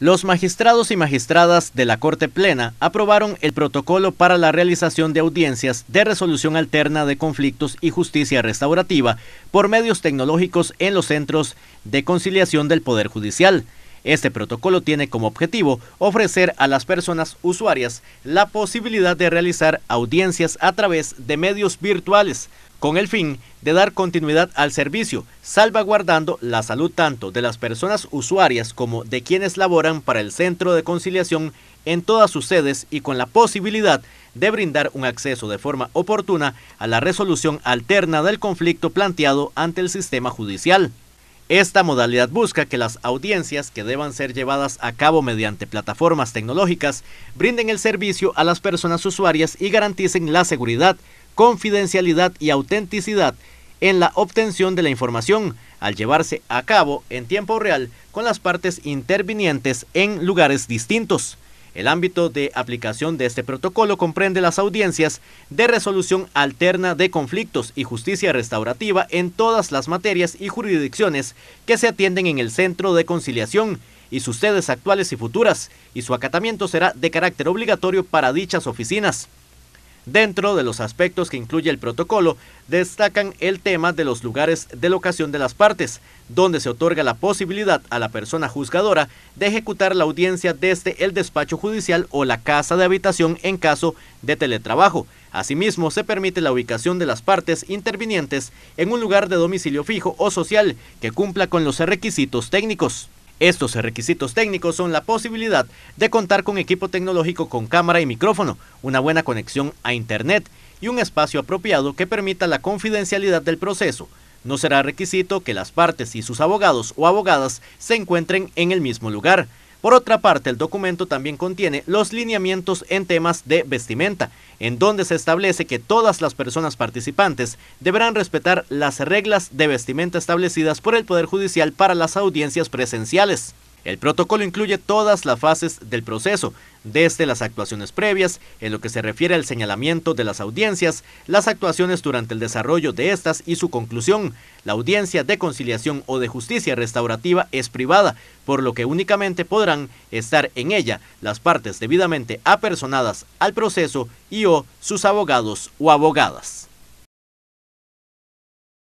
Los magistrados y magistradas de la Corte Plena aprobaron el protocolo para la realización de audiencias de resolución alterna de conflictos y justicia restaurativa por medios tecnológicos en los centros de conciliación del Poder Judicial. Este protocolo tiene como objetivo ofrecer a las personas usuarias la posibilidad de realizar audiencias a través de medios virtuales, con el fin de dar continuidad al servicio, salvaguardando la salud tanto de las personas usuarias como de quienes laboran para el Centro de Conciliación en todas sus sedes y con la posibilidad de brindar un acceso de forma oportuna a la resolución alterna del conflicto planteado ante el sistema judicial. Esta modalidad busca que las audiencias que deban ser llevadas a cabo mediante plataformas tecnológicas brinden el servicio a las personas usuarias y garanticen la seguridad, confidencialidad y autenticidad en la obtención de la información al llevarse a cabo en tiempo real con las partes intervinientes en lugares distintos. El ámbito de aplicación de este protocolo comprende las audiencias de resolución alterna de conflictos y justicia restaurativa en todas las materias y jurisdicciones que se atienden en el Centro de Conciliación y sus sedes actuales y futuras, y su acatamiento será de carácter obligatorio para dichas oficinas. Dentro de los aspectos que incluye el protocolo, destacan el tema de los lugares de locación de las partes, donde se otorga la posibilidad a la persona juzgadora de ejecutar la audiencia desde el despacho judicial o la casa de habitación en caso de teletrabajo. Asimismo, se permite la ubicación de las partes intervinientes en un lugar de domicilio fijo o social que cumpla con los requisitos técnicos. Estos requisitos técnicos son la posibilidad de contar con equipo tecnológico con cámara y micrófono, una buena conexión a Internet y un espacio apropiado que permita la confidencialidad del proceso. No será requisito que las partes y sus abogados o abogadas se encuentren en el mismo lugar. Por otra parte, el documento también contiene los lineamientos en temas de vestimenta, en donde se establece que todas las personas participantes deberán respetar las reglas de vestimenta establecidas por el Poder Judicial para las audiencias presenciales. El protocolo incluye todas las fases del proceso, desde las actuaciones previas, en lo que se refiere al señalamiento de las audiencias, las actuaciones durante el desarrollo de estas y su conclusión. La audiencia de conciliación o de justicia restaurativa es privada, por lo que únicamente podrán estar en ella las partes debidamente apersonadas al proceso y o sus abogados o abogadas.